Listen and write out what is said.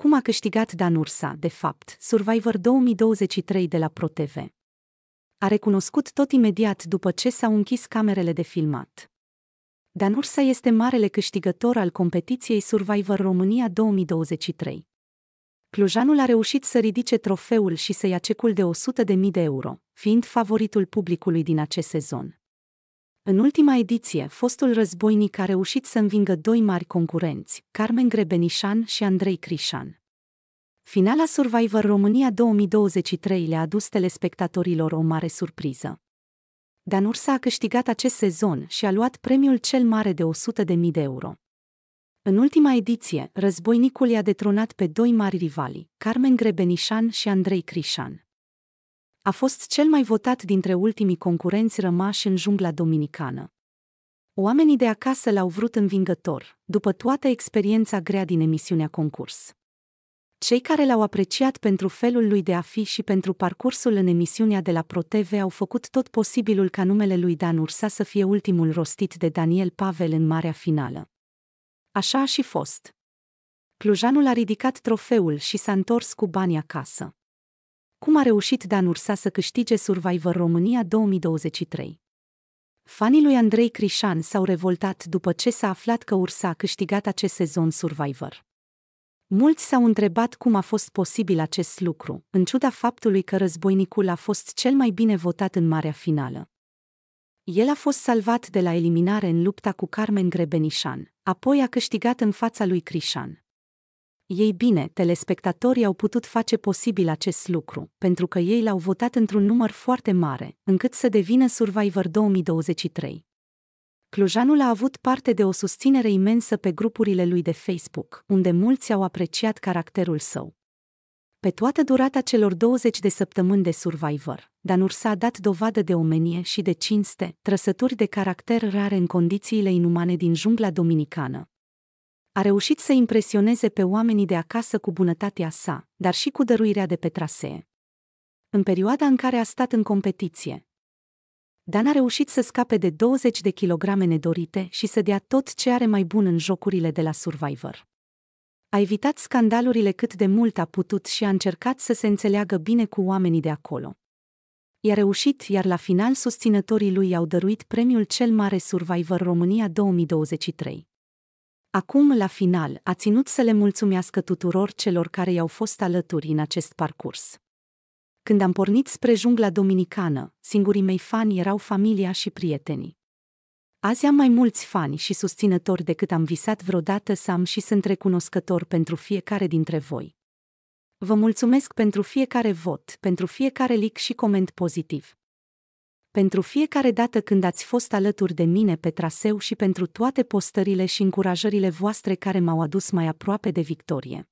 Cum a câștigat Dan Ursa, de fapt, Survivor 2023 de la ProTV? A recunoscut tot imediat după ce s-au închis camerele de filmat. Dan Ursa este marele câștigător al competiției Survivor România 2023. Clujanul a reușit să ridice trofeul și să ia cecul de 100.000 de euro, fiind favoritul publicului din acest sezon. În ultima ediție, fostul războinic a reușit să învingă doi mari concurenți, Carmen Grebenișan și Andrei Crișan. Finala Survivor România 2023 le-a adus telespectatorilor o mare surpriză. Dan Ursa a câștigat acest sezon și a luat premiul cel mare de 100.000 de euro. În ultima ediție, războinicul i-a detronat pe doi mari rivali, Carmen Grebenișan și Andrei Crișan a fost cel mai votat dintre ultimii concurenți rămași în jungla dominicană. Oamenii de acasă l-au vrut învingător, după toată experiența grea din emisiunea concurs. Cei care l-au apreciat pentru felul lui de a fi și pentru parcursul în emisiunea de la ProTV au făcut tot posibilul ca numele lui Dan Ursa să fie ultimul rostit de Daniel Pavel în marea finală. Așa a și fost. Clujanul a ridicat trofeul și s-a întors cu bani acasă cum a reușit Dan Ursa să câștige Survivor România 2023. Fanii lui Andrei Crișan s-au revoltat după ce s-a aflat că Ursa a câștigat acest sezon Survivor. Mulți s-au întrebat cum a fost posibil acest lucru, în ciuda faptului că războinicul a fost cel mai bine votat în marea finală. El a fost salvat de la eliminare în lupta cu Carmen Grebenișan, apoi a câștigat în fața lui Crișan. Ei bine, telespectatorii au putut face posibil acest lucru, pentru că ei l-au votat într-un număr foarte mare, încât să devină Survivor 2023. Clujanul a avut parte de o susținere imensă pe grupurile lui de Facebook, unde mulți au apreciat caracterul său. Pe toată durata celor 20 de săptămâni de Survivor, Danur s a dat dovadă de omenie și de cinste, trăsături de caracter rare în condițiile inumane din jungla dominicană, a reușit să impresioneze pe oamenii de acasă cu bunătatea sa, dar și cu dăruirea de pe trasee. În perioada în care a stat în competiție, Dan a reușit să scape de 20 de kilograme nedorite și să dea tot ce are mai bun în jocurile de la Survivor. A evitat scandalurile cât de mult a putut și a încercat să se înțeleagă bine cu oamenii de acolo. I-a reușit, iar la final susținătorii lui i-au dăruit premiul cel mare Survivor România 2023. Acum, la final, a ținut să le mulțumească tuturor celor care i-au fost alături în acest parcurs. Când am pornit spre jungla dominicană, singurii mei fani erau familia și prietenii. Azi am mai mulți fani și susținători decât am visat vreodată să am și sunt recunoscător pentru fiecare dintre voi. Vă mulțumesc pentru fiecare vot, pentru fiecare like și coment pozitiv pentru fiecare dată când ați fost alături de mine pe traseu și pentru toate postările și încurajările voastre care m-au adus mai aproape de victorie.